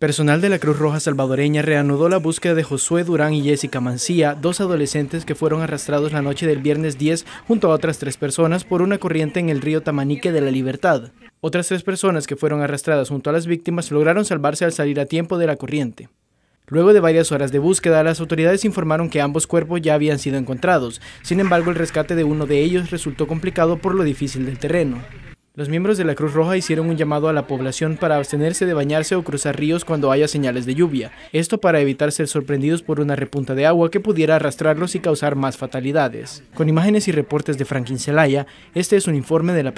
Personal de la Cruz Roja Salvadoreña reanudó la búsqueda de Josué Durán y Jessica Mancía, dos adolescentes que fueron arrastrados la noche del viernes 10 junto a otras tres personas por una corriente en el río Tamanique de la Libertad. Otras tres personas que fueron arrastradas junto a las víctimas lograron salvarse al salir a tiempo de la corriente. Luego de varias horas de búsqueda, las autoridades informaron que ambos cuerpos ya habían sido encontrados. Sin embargo, el rescate de uno de ellos resultó complicado por lo difícil del terreno. Los miembros de la Cruz Roja hicieron un llamado a la población para abstenerse de bañarse o cruzar ríos cuando haya señales de lluvia, esto para evitar ser sorprendidos por una repunta de agua que pudiera arrastrarlos y causar más fatalidades. Con imágenes y reportes de Franklin Celaya, este es un informe de la